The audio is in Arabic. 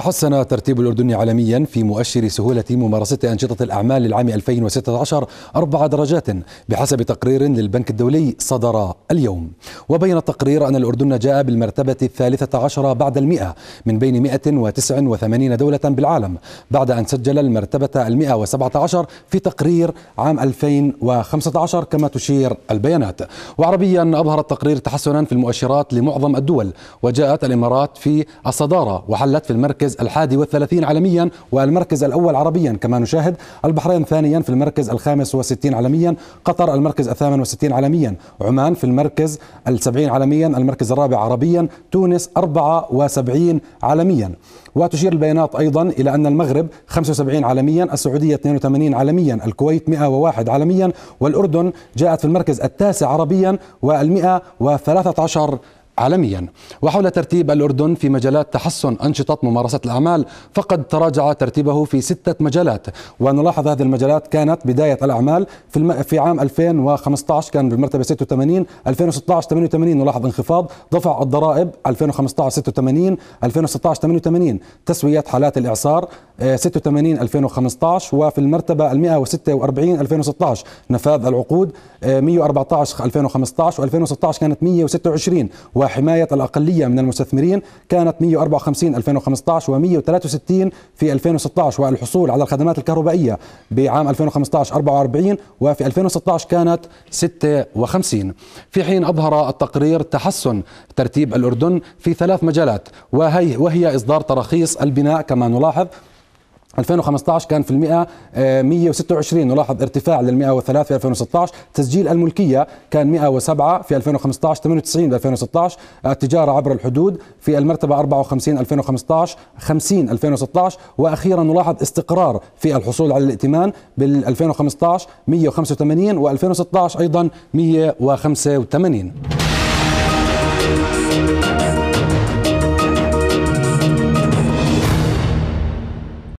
تحسن ترتيب الأردن عالميا في مؤشر سهولة ممارسة أنشطة الأعمال للعام 2016 أربع درجات بحسب تقرير للبنك الدولي صدر اليوم وبين التقرير أن الأردن جاء بالمرتبة الثالثة عشر بعد المئة من بين 189 دولة بالعالم بعد أن سجل المرتبة المئة وسبعة عشر في تقرير عام 2015 كما تشير البيانات وعربيا أظهر التقرير تحسنا في المؤشرات لمعظم الدول وجاءت الإمارات في الصدارة وحلت في المركز المركز الحادي والثلاثين عالميا والمركز الأول عربيا كما نشاهد البحرين ثانيا في المركز الخامس والستين عالميا قطر المركز الثامن والستين عالميا عمان في المركز السبعين عالميا المركز الرابع عربيا تونس أربعة وسبعين عالميا وتشير البيانات أيضا إلى أن المغرب 75 عالميا السعودية 82 عالميا الكويت 101 عالميا والأردن جاءت في المركز التاسع عربيا وال113 عالميا وحول ترتيب الأردن في مجالات تحسن أنشطة ممارسة الأعمال فقد تراجع ترتيبه في ستة مجالات ونلاحظ هذه المجالات كانت بداية الأعمال في, في عام 2015 كان بالمرتبة 86 2016 88 نلاحظ انخفاض دفع الضرائب 2015 86 2016 88 تسوية حالات الإعصار 86 آه، 2015 وفي المرتبة 146 2016 نفاذ العقود 114 2015 و2016 كانت 126 وحماية الأقلية من المستثمرين كانت 154 2015 و163 في 2016 والحصول على الخدمات الكهربائية بعام 2015 44 وفي 2016 كانت 56 في حين أظهر التقرير تحسن ترتيب الأردن في ثلاث مجالات وهي, وهي إصدار تراخيص البناء كما نلاحظ 2015 كان في المئة 126 آه، نلاحظ ارتفاع لل 103 في 2016 تسجيل الملكية كان 107 في 2015 98 في 2016 آه، التجارة عبر الحدود في المرتبة 54 2015 50 2016 وأخيرا نلاحظ استقرار في الحصول على الائتمان بال 2015 185 و 2016 أيضا 185